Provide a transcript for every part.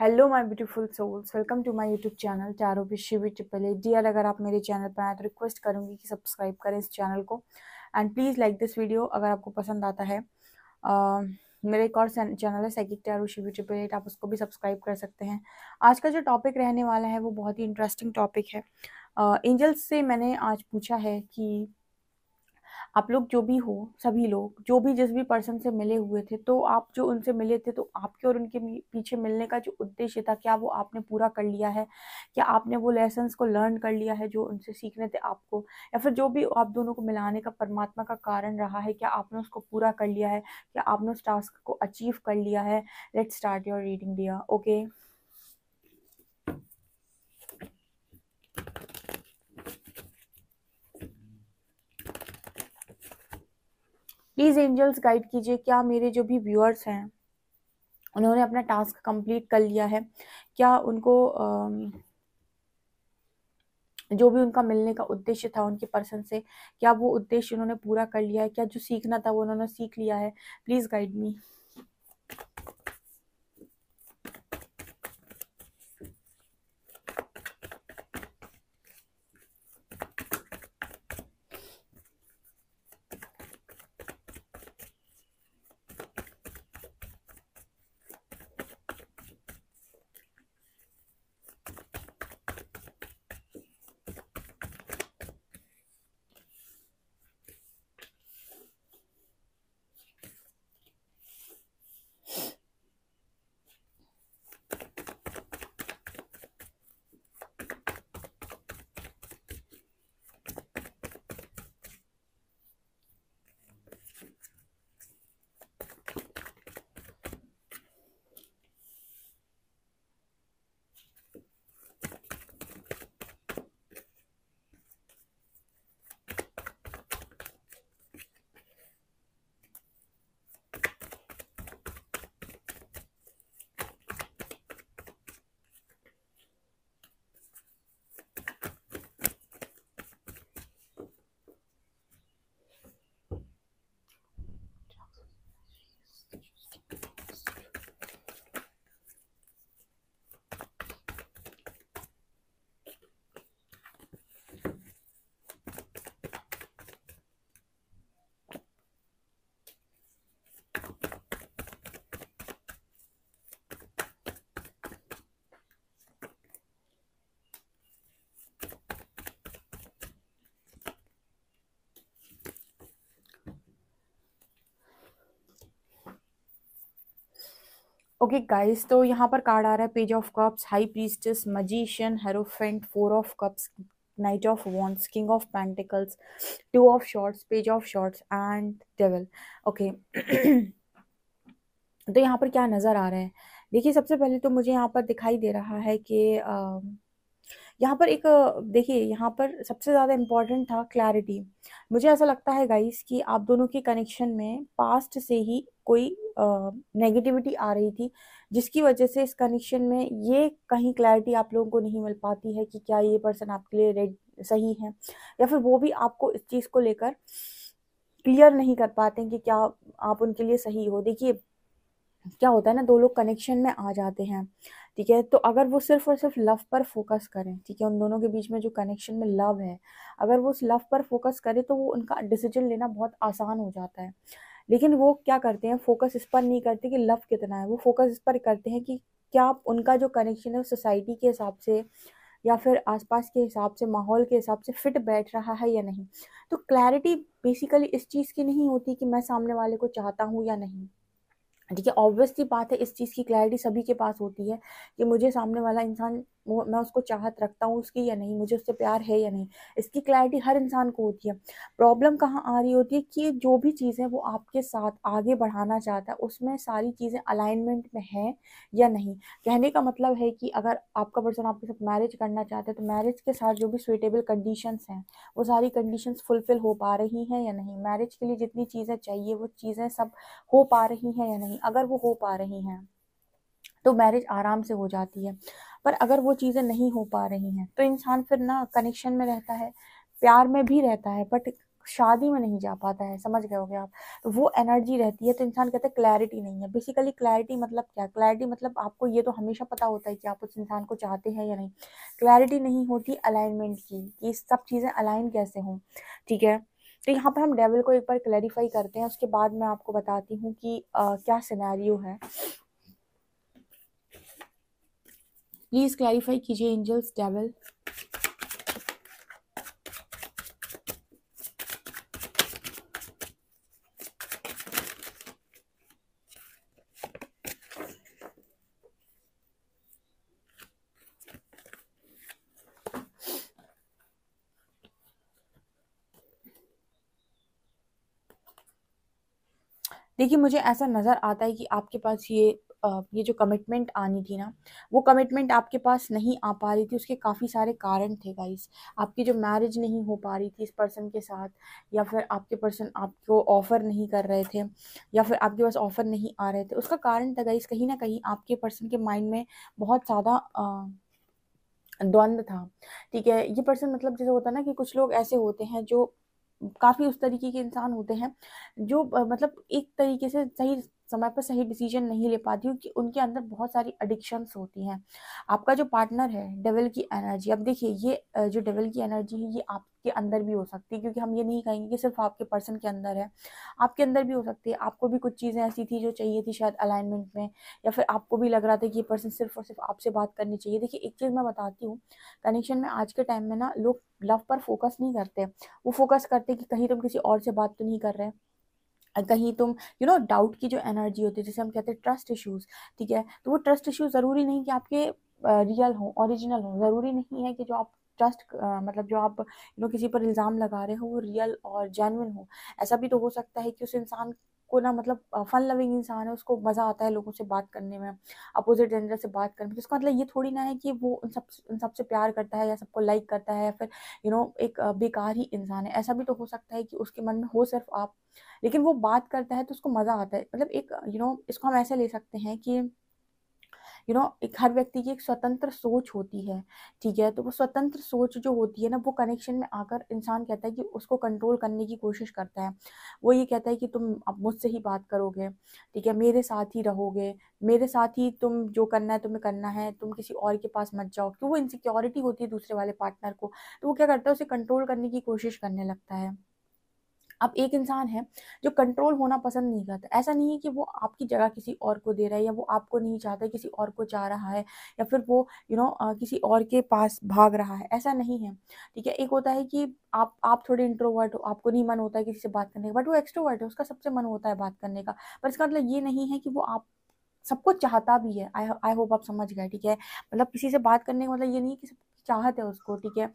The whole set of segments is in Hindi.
hello my beautiful souls welcome to my YouTube channel tarot by Shivi टिपले dear अगर आप मेरे चैनल पर आए तो रिक्वेस्ट करूँगी कि सब्सक्राइब करें इस चैनल को and please like this video अगर आपको पसंद आता है uh, मेरा एक और चैनल है सैकिक टारो शिवी टिपले आप उसको भी सब्सक्राइब कर सकते हैं आज का जो टॉपिक रहने वाला है वो बहुत ही इंटरेस्टिंग टॉपिक है एंजल्स uh, से मैंने आज पूछा है कि आप लोग जो भी हो सभी लोग जो भी जिस भी पर्सन से मिले हुए थे तो आप जो उनसे मिले थे तो आपके और उनके पीछे मिलने का जो उद्देश्य था क्या वो आपने पूरा कर लिया है क्या आपने वो लेसन्स को लर्न कर लिया है जो उनसे सीखने थे आपको या फिर जो भी आप दोनों को मिलाने का परमात्मा का कारण रहा है क्या आपने उसको पूरा कर लिया है क्या आपने उस टास्क को अचीव कर लिया है लेट स्टार्ट योर रीडिंग दिया ओके प्लीज़ एंजल्स गाइड कीजिए क्या मेरे जो भी व्यूअर्स हैं उन्होंने अपना टास्क कंप्लीट कर लिया है क्या उनको जो भी उनका मिलने का उद्देश्य था उनके पर्सन से क्या वो उद्देश्य उन्होंने पूरा कर लिया है क्या जो सीखना था वो उन्होंने सीख लिया है please guide me okay okay, guys तो यहाँ पर कार्ड आ रहा है page of cups high priestess magician hierophant four of cups knight of wands king of pentacles two of swords page of swords and devil okay तो यहाँ पर क्या नज़र आ रहा है देखिए सबसे पहले तो मुझे यहाँ पर दिखाई दे रहा है कि यहाँ पर एक देखिए यहाँ पर सबसे ज़्यादा इम्पॉर्टेंट था क्लैरिटी मुझे ऐसा लगता है गाइस कि आप दोनों के कनेक्शन में पास्ट से ही कोई नेगेटिविटी आ रही थी जिसकी वजह से इस कनेक्शन में ये कहीं क्लैरिटी आप लोगों को नहीं मिल पाती है कि क्या ये पर्सन आपके लिए रेड सही है या फिर वो भी आपको इस चीज़ को लेकर क्लियर नहीं कर पाते हैं कि क्या आप उनके लिए सही हो देखिए क्या होता है ना दो लोग कनेक्शन में आ जाते हैं ठीक है तो अगर वो सिर्फ और सिर्फ लव पर फोकस करें ठीक है उन दोनों के बीच में जो कनेक्शन में लव है अगर वो उस लव पर फोकस करें तो वो उनका डिसीजन लेना बहुत आसान हो जाता है लेकिन वो क्या करते हैं फोकस इस पर नहीं करते कि लव कितना है वो फोकस इस पर करते हैं कि क्या उनका जो कनेक्शन है वो सोसाइटी के हिसाब से या फिर आसपास के हिसाब से माहौल के हिसाब से फिट बैठ रहा है या नहीं तो क्लैरिटी बेसिकली इस चीज़ की नहीं होती कि मैं सामने वाले को चाहता हूँ या नहीं ठीक है ऑब्वियसली बात है इस चीज़ की क्लैरिटी सभी के पास होती है कि मुझे सामने वाला इंसान मैं उसको चाहत रखता हूँ उसकी या नहीं मुझे उससे प्यार है या नहीं इसकी क्लैरिटी हर इंसान को होती है प्रॉब्लम कहाँ आ रही होती है कि जो भी चीज़ है वो आपके साथ आगे बढ़ाना चाहता है उसमें सारी चीज़ें अलाइनमेंट में हैं या नहीं कहने का मतलब है कि अगर आपका पर्सन आपके साथ मैरिज करना चाहता है तो मैरिज के साथ जो भी सुइटेबल कंडीशंस हैं वो सारी कंडीशंस फुलफ़िल हो पा रही हैं या नहीं मैरिज के लिए जितनी चीज़ें चाहिए वो चीज़ें सब हो पा रही हैं या नहीं नहीं अगर वो हो पा रही हैं तो मैरिज आराम से हो जाती है पर अगर वो चीज़ें नहीं हो पा रही हैं तो इंसान फिर ना कनेक्शन में रहता है प्यार में भी रहता है बट शादी में नहीं जा पाता है समझ गए होगे आप तो वो एनर्जी रहती है तो इंसान कहते हैं क्लैरिटी नहीं है बेसिकली क्लैरिटी मतलब क्या क्लैरिटी मतलब आपको ये तो हमेशा पता होता है कि आप उस इंसान को चाहते हैं या नहीं क्लैरिटी नहीं होती अलाइनमेंट की कि सब चीज़ें अलाइन कैसे हों ठीक है तो यहाँ पर हम डेविल को एक बार क्लैरिफाई करते हैं उसके बाद मैं आपको बताती हूँ कि आ, क्या सिनेरियो है प्लीज़ क्लैरिफाई कीजिए एंजल्स डेविल देखिए मुझे ऐसा नज़र आता है कि आपके पास ये ये जो कमिटमेंट आनी थी ना वो कमिटमेंट आपके पास नहीं आ पा रही थी उसके काफ़ी सारे कारण थे गाइस आपकी जो मैरिज नहीं हो पा रही थी इस पर्सन के साथ या फिर आपके पर्सन आपको ऑफ़र नहीं कर रहे थे या फिर आपके पास ऑफ़र नहीं आ रहे थे उसका कारण था गाइस कहीं ना कहीं आपके पर्सन के माइंड में बहुत ज़्यादा द्वंद्व था ठीक है ये पर्सन मतलब जैसे होता है ना कि कुछ लोग ऐसे होते हैं जो काफ़ी उस तरीके के इंसान होते हैं जो मतलब एक तरीके से सही समय पर सही डिसीजन नहीं ले पाती हूँ कि उनके अंदर बहुत सारी एडिक्शंस होती हैं आपका जो पार्टनर है डेवल की एनर्जी अब देखिए ये जो डेवल की एनर्जी है ये आपके अंदर भी हो सकती है क्योंकि हम ये नहीं कहेंगे कि सिर्फ आपके पर्सन के अंदर है आपके अंदर भी हो सकती है आपको भी कुछ चीज़ें ऐसी थी जो चाहिए थी शायद अलाइनमेंट में या फिर आपको भी लग रहा था कि ये पर्सन सिर्फ और सिर्फ आपसे बात करनी चाहिए देखिए एक चीज़ मैं बताती हूँ कनेक्शन में आज के टाइम में ना लोग लव पर फोकस नहीं करते वो फोकस करते कि कहीं तुम किसी और से बात तो नहीं कर रहे कहीं तुम यू नो डाउट की जो एनर्जी होती है जैसे हम कहते हैं ट्रस्ट इश्यूज़ ठीक है तो वो ट्रस्ट इश्यूज़ ज़रूरी नहीं कि आपके रियल हो ओरिजिनल हो ज़रूरी नहीं है कि जो आप ट्रस्ट मतलब जो आप यू नो किसी पर इल्ज़ाम लगा रहे हो वो रियल और जेनविन हो ऐसा भी तो हो सकता है कि उस इंसान को ना मतलब फन लविंग इंसान है उसको मज़ा आता है लोगों से बात करने में अपोजिट जेंडर से बात करने में तो उसका मतलब ये थोड़ी ना है कि वो उन सब उन सबसे प्यार करता है या सबको लाइक करता है या फिर यू you नो know, एक बेकार ही इंसान है ऐसा भी तो हो सकता है कि उसके मन में हो सिर्फ आप लेकिन वो बात करता है तो उसको मज़ा आता है मतलब एक यू you नो know, इसको हम ऐसे ले सकते हैं कि यू नो एक हर व्यक्ति की एक स्वतंत्र सोच होती है ठीक है तो वो स्वतंत्र सोच जो होती है ना वो कनेक्शन में आकर इंसान कहता है कि उसको कंट्रोल करने की कोशिश करता है वो ये कहता है कि तुम अब मुझसे ही बात करोगे ठीक है मेरे साथ ही रहोगे मेरे साथ ही तुम जो करना है तुम्हें करना है तुम किसी और के पास मत जाओ क्यों वो इनसिक्योरिटी होती है दूसरे वाले पार्टनर को तो वो क्या करता है उसे कंट्रोल करने की कोशिश करने लगता है आप एक इंसान है जो कंट्रोल होना पसंद नहीं करता ऐसा नहीं है कि वो आपकी जगह किसी और को दे रहा है या वो आपको नहीं चाहता किसी और को चाह रहा है या फिर वो यू you नो know, किसी और के पास भाग रहा है ऐसा नहीं है ठीक है एक होता है कि आप आप थोड़े इंट्रोवर्ट हो आपको नहीं मन होता है किसी से बात करने का बट वो एक्स्ट्रोवर्ट है उसका सबसे मन होता है बात करने का पर इसका मतलब ये नहीं है कि वो आप सबको चाहता भी है आई आई होप आप समझ गए ठीक है मतलब किसी से बात करने का मतलब ये नहीं कि सब चाहत है उसको ठीक है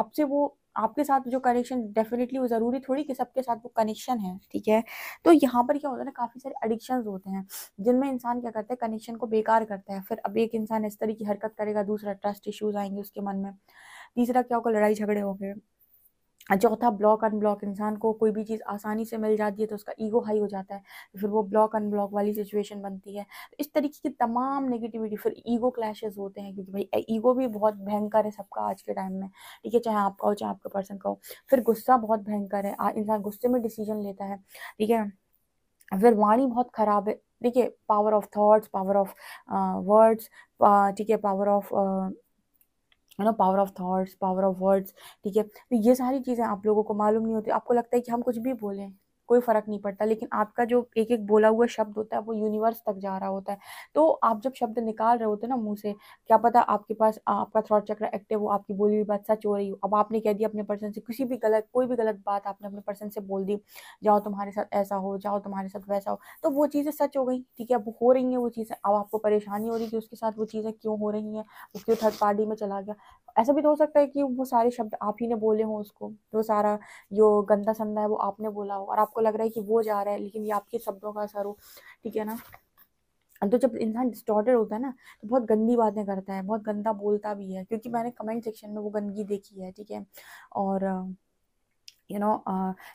आपसे वो आपके साथ जो कनेक्शन डेफिनेटली वो ज़रूरी थोड़ी कि सबके साथ वो कनेक्शन है ठीक है तो यहाँ पर क्या होता है ना काफ़ी सारे एडिक्शन होते हैं जिनमें इंसान क्या करता है कनेक्शन को बेकार करता है फिर अब एक इंसान इस तरह की हरकत करेगा दूसरा ट्रस्ट इश्यूज आएंगे उसके मन में तीसरा क्या होगा लड़ाई झगड़े हो गए चौथा ब्लॉक अनब्लॉक इंसान को कोई भी चीज़ आसानी से मिल जाती है तो उसका ईगो हाई हो जाता है तो फिर वो ब्लॉक अनब्लॉक वाली सिचुएशन बनती है इस तरीके की तमाम नेगेटिविटी फिर ईगो क्लैशेज होते हैं क्योंकि भाई ईगो भी बहुत भयंकर है सबका आज के टाइम में ठीक है चाहे आपका हो चाहे आपके पर्सन का हो फिर गुस्सा बहुत भयंकर है इंसान गुस्से में डिसीजन लेता है ठीक है फिर वाणी बहुत ख़राब है देखिए power of thoughts power of words ठीक है पावर ऑफ है ना power of thoughts power of words ठीक है तो ये सारी चीज़ें आप लोगों को मालूम नहीं होती आपको लगता है कि हम कुछ भी बोलें कोई फ़र्क नहीं पड़ता लेकिन आपका जो एक एक बोला हुआ शब्द होता है वो यूनिवर्स तक जा रहा होता है तो आप जब शब्द निकाल रहे होते हैं ना मुँह से क्या पता आपके पास आपका थ्रॉट चक्र एक्टिव हो आपकी बोली हुई बात सच हो रही हो अब आपने कह दिया अपने पर्सन से किसी भी गलत कोई भी गलत बात आपने अपने पर्सन से बोल दी जाओ तुम्हारे साथ ऐसा हो जाओ तुम्हारे साथ वैसा हो तो वो चीज़ें सच हो गई ठीक है अब हो रही हैं वो चीज़ें अब आपको परेशानी हो रही कि उसके साथ वो चीज़ें क्यों हो रही हैं वो क्यों थर्ड पार्टी में चला गया ऐसा भी तो हो सकता है कि वो सारे शब्द आप ही ने बोले हों उसको वो सारा जो गंदा संदा है वो आपने बोला हो और आपको आपको लग रहा है कि वो जा रहा है लेकिन ये आपके शब्दों का असर हो ठीक है ना तो जब इंसान डिस्टॉर्टेड होता है ना तो बहुत गंदी बातें करता है बहुत गंदा बोलता भी है क्योंकि मैंने कमेंट सेक्शन में वो गंदगी देखी है ठीक है और यू नो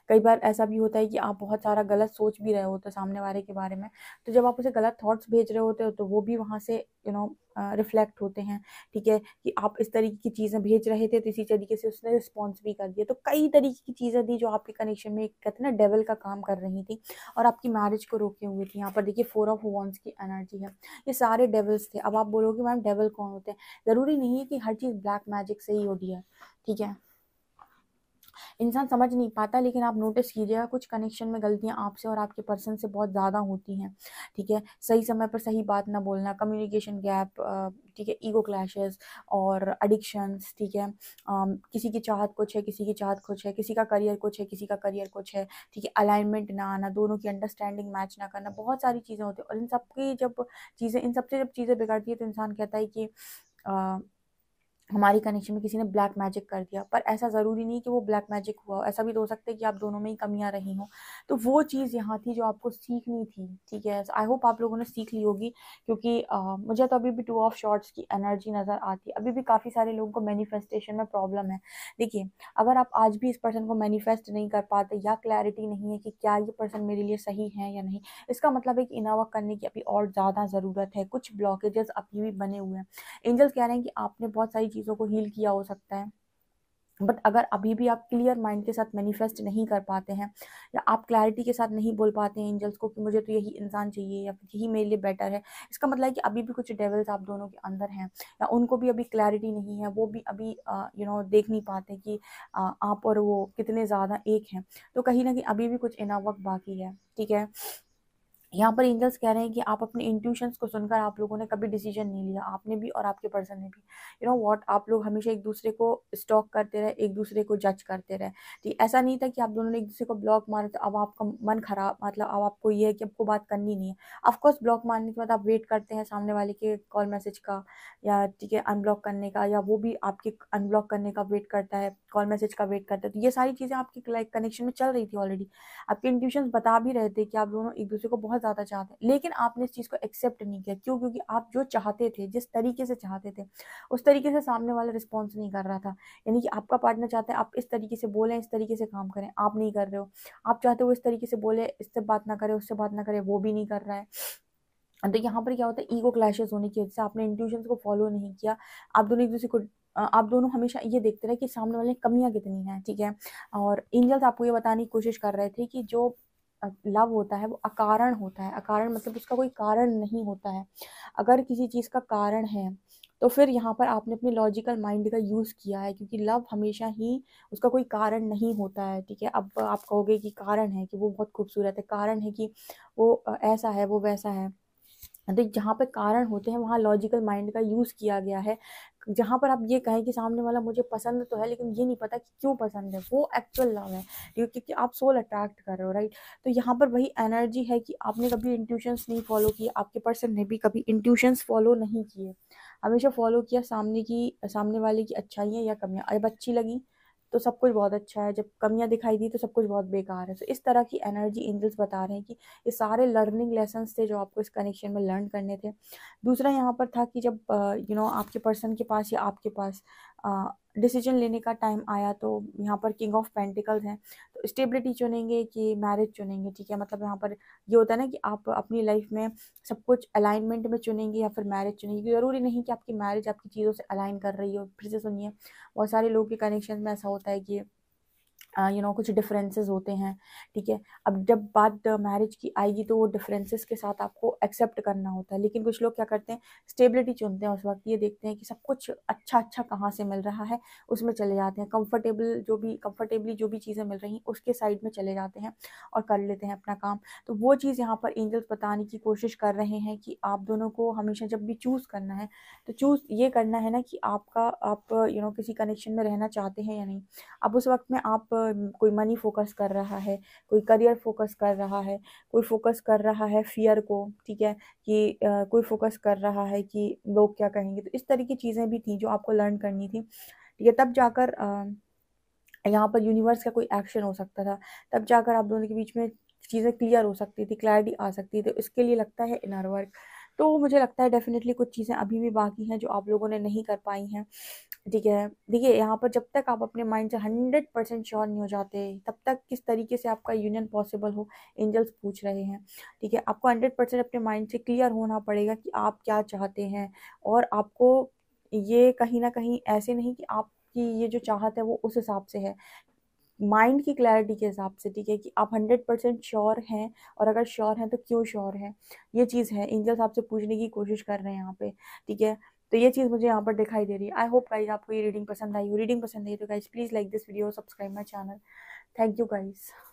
कई बार ऐसा भी होता है कि आप बहुत सारा गलत सोच भी रहे होते सामने वाले के बारे में तो जब आप उसे गलत थॉट्स भेज रहे होते हो तो वो भी वहाँ से यू नो रिफ्लेक्ट होते हैं ठीक है कि आप इस तरीके की चीज़ें भेज रहे थे तो इसी तरीके से उसने रिस्पॉन्स भी कर दिया तो कई तरीके की चीज़ें थी जो आपके कनेक्शन में कहते हैं ना डेवल का काम कर रही थी और आपकी मैरिज को रोके हुए थी यहाँ पर देखिए फोर ऑफ वॉन्स की एनर्जी है ये सारे डेवल्स थे अब आप बोलोगे मैम डेवल कौन होते हैं ज़रूरी नहीं है कि हर चीज़ ब्लैक मैजिक से ही होती है ठीक है इंसान समझ नहीं पाता लेकिन आप नोटिस कीजिएगा कुछ कनेक्शन में गलतियाँ आपसे और आपके पर्सन से बहुत ज़्यादा होती हैं ठीक है सही समय पर सही बात ना बोलना कम्युनिकेशन गैप ठीक है ईगो क्लैशेस और अडिक्शंस ठीक है किसी की चाहत कुछ है किसी की चाहत कुछ है किसी का करियर कुछ है किसी का करियर कुछ है ठीक है अलाइनमेंट ना आना दोनों की अंडरस्टैंडिंग मैच ना करना बहुत सारी चीज़ें होती हैं और इन सब की जब चीज़ें इन सबसे जब चीज़ें बिगड़ती है तो इंसान कहता है कि हमारी कनेक्शन में किसी ने ब्लैक मैजिक कर दिया पर ऐसा ज़रूरी नहीं कि वो ब्लैक मैजिक हुआ ऐसा भी तो हो सकता है कि आप दोनों में ही कमियाँ रही हों तो वो चीज़ यहाँ थी जो आपको सीखनी थी ठीक है आई होप आप लोगों ने सीख ली होगी क्योंकि आ, मुझे तो अभी भी टू ऑफ शॉर्ट्स की एनर्जी नज़र आती है अभी भी काफ़ी सारे लोगों को मैनीफेस्टेशन में प्रॉब्लम है देखिए अगर आप आज भी इस पर्सन को मैनीफेस्ट नहीं कर पाते या क्लैरिटी नहीं है कि क्या ये पर्सन मेरे लिए सही है या नहीं इसका मतलब है कि इनावा करने की अभी और ज़्यादा ज़रूरत है कुछ ब्लॉकेजेस अभी भी बने हुए हैं एंजल्स कह रहे हैं कि आपने बहुत सारी चीज़ चीज़ों को हील किया हो सकता है बट अगर अभी भी आप क्लियर माइंड के साथ मैनिफेस्ट नहीं कर पाते हैं या आप क्लैरिटी के साथ नहीं बोल पाते हैं एंजल्स को कि मुझे तो यही इंसान चाहिए या यही मेरे लिए बेटर है इसका मतलब है कि अभी भी कुछ डेवल्स आप दोनों के अंदर हैं या उनको भी अभी क्लैरिटी नहीं है वो भी अभी यू नो देख नहीं पाते कि आ, आप और वो कितने ज़्यादा एक हैं तो कहीं ना कहीं अभी भी कुछ इना वक्त बाकी है ठीक है यहाँ पर एंजल्स कह रहे हैं कि आप अपने इंट्यूशंस को सुनकर आप लोगों ने कभी डिसीजन नहीं लिया आपने भी और आपके पर्सन ने भी यू नो व्हाट आप लोग हमेशा एक दूसरे को स्टॉक करते रहे एक दूसरे को जज करते रहे ठीक तो ऐसा नहीं था कि आप दोनों ने एक दूसरे को ब्लॉक मारे तो अब आपका मन खराब मतलब अब आपको ये है कि आपको बात करनी नहीं है ऑफकोर्स ब्लॉक मारने के बाद आप वेट करते हैं सामने वाले के कॉल मैसेज का या ठीक है अनब्लॉक करने का या वो भी आपके अनब्लॉक करने का वेट करता है कॉल मैसेज का वेट करता है तो ये सारी चीज़ें आपकी कनेक्शन में चल रही थी ऑलरेडी आपके इंट्यूशन बता भी रहे थे कि आप दोनों एक दूसरे को बहुत ज़्यादा चाहते हैं लेकिन आपने इस चीज़ को एक्सेप्ट नहीं किया क्यों क्योंकि आप जो चाहते थे जिस तरीके से चाहते थे उस तरीके से सामने वाला रिस्पॉन्स नहीं कर रहा था यानी कि आपका पार्टनर चाहता है आप इस तरीके से बोलें इस तरीके से काम करें आप नहीं कर रहे हो आप चाहते हो इस तरीके से बोले इससे बात ना करें उससे बात ना करें वो भी नहीं कर रहा है तो यहाँ पर क्या होता है ईगो क्लैशेस होने की वजह से आपने इंट्यूशन को फॉलो नहीं किया आप दोनों एक दूसरे को आप दोनों हमेशा ये देखते रहे कि सामने वाले कमियाँ कितनी हैं ठीक है और एंजल्स आपको ये बताने की कोशिश कर रहे थे कि जो लव होता है वो अकारण होता है अकारण मतलब उसका कोई कारण नहीं होता है अगर किसी चीज़ का कारण है तो फिर यहाँ पर आपने अपने लॉजिकल माइंड का यूज़ किया है क्योंकि लव हमेशा ही उसका कोई कारण नहीं होता है ठीक है अब आप कहोगे कि कारण है कि वो बहुत खूबसूरत है कारण है कि वो ऐसा है वो वैसा है तो जहाँ पर कारण होते हैं वहाँ लॉजिकल माइंड का यूज़ किया गया है जहाँ पर आप ये कहें कि सामने वाला मुझे पसंद तो है लेकिन ये नहीं पता कि क्यों पसंद है वो एक्चुअल लव है क्योंकि आप सोल अट्रैक्ट कर रहे हो राइट तो यहाँ पर वही एनर्जी है कि आपने कभी इंट्यूशंस नहीं फॉलो किए आपके पर्सन ने भी कभी इंट्यूशंस फॉलो नहीं किए हमेशा फॉलो किया सामने की सामने वाले की अच्छाइयाँ या कमियाँ अब अच्छी लगी तो सब कुछ बहुत अच्छा है जब कमियाँ दिखाई दी तो सब कुछ बहुत बेकार है तो इस तरह की एनर्जी एंजल्स बता रहे हैं कि ये सारे लर्निंग लेसन थे जो आपको इस कनेक्शन में लर्न करने थे दूसरा यहाँ पर था कि जब यू नो आपके पर्सन के पास या आपके पास डिसीजन लेने का टाइम आया तो यहाँ पर किंग ऑफ पेंटिकल्स हैं स्टेबिलिटी चुनेंगे कि मैरिज चुनेंगे ठीक है मतलब यहाँ पर ये होता है ना कि आप अपनी लाइफ में सब कुछ अलाइनमेंट में चुनेंगे या फिर मैरिज चुनेंगे ज़रूरी नहीं कि आपकी मैरिज आपकी चीज़ों से अलाइन कर रही हो फिर से सुनिए बहुत सारे लोग के कनेक्शन में ऐसा होता है कि you uh, know you know, कुछ डिफरेंसेस होते हैं ठीक है अब जब बात मैरिज की आएगी तो वो डिफरेंसेस के साथ आपको एक्सेप्ट करना होता है लेकिन कुछ लोग क्या करते हैं स्टेबिलिटी चुनते हैं उस वक्त ये देखते हैं कि सब कुछ अच्छा अच्छा कहाँ से मिल रहा है उसमें चले जाते हैं कंफर्टेबल जो भी कंफर्टेबली जो भी चीज़ें मिल रही हैं उसके साइड में चले जाते हैं और कर लेते हैं अपना काम तो वो चीज़ यहाँ पर एंजल्स बताने की कोशिश कर रहे हैं कि आप दोनों को हमेशा जब भी चूज़ करना है तो चूज़ ये करना है ना कि आपका आप यू you नो know, किसी कनेक्शन में रहना चाहते हैं या नहीं अब उस वक्त में आप आप कोई मनी फोकस कर रहा है कोई करियर फोकस कर रहा है कोई फोकस कर रहा है फियर को ठीक है कि आ, कोई फोकस कर रहा है कि लोग क्या कहेंगे तो इस तरह की चीज़ें भी थी जो आपको लर्न करनी थी ठीक है तब जाकर यहाँ पर यूनिवर्स का कोई एक्शन हो सकता था तब जाकर आप दोनों के बीच में चीज़ें क्लियर हो सकती थी क्लैरिटी आ सकती थी तो इसके लिए लगता है इनर वर्क तो मुझे लगता है डेफिनेटली कुछ चीज़ें अभी भी बाकी हैं जो आप लोगों ने नहीं कर पाई हैं ठीक है देखिए यहाँ पर जब तक आप अपने माइंड से हंड्रेड परसेंट श्योर नहीं हो जाते तब तक किस तरीके से आपका यूनियन पॉसिबल हो एंजल्स पूछ रहे हैं ठीक है आपको हंड्रेड परसेंट अपने माइंड से क्लियर होना पड़ेगा कि आप क्या चाहते हैं और आपको ये कहीं ना कहीं ऐसे नहीं कि आप कि ये जो चाहत है वो उस हिसाब से है माइंड की क्लैरिटी के हिसाब से ठीक है कि आप हंड्रेड परसेंट श्योर हैं और अगर श्योर हैं तो क्यों श्योर हैं ये चीज़ है एंजल्स आपसे पूछने की कोशिश कर रहे हैं यहाँ पे ठीक है तो ये चीज़ मुझे यहाँ पर दिखाई दे रही है आई होप गाइज आपको ये रीडिंग पसंद आई हो रीडिंग पसंद आई तो guys please like this video subscribe my channel thank you guys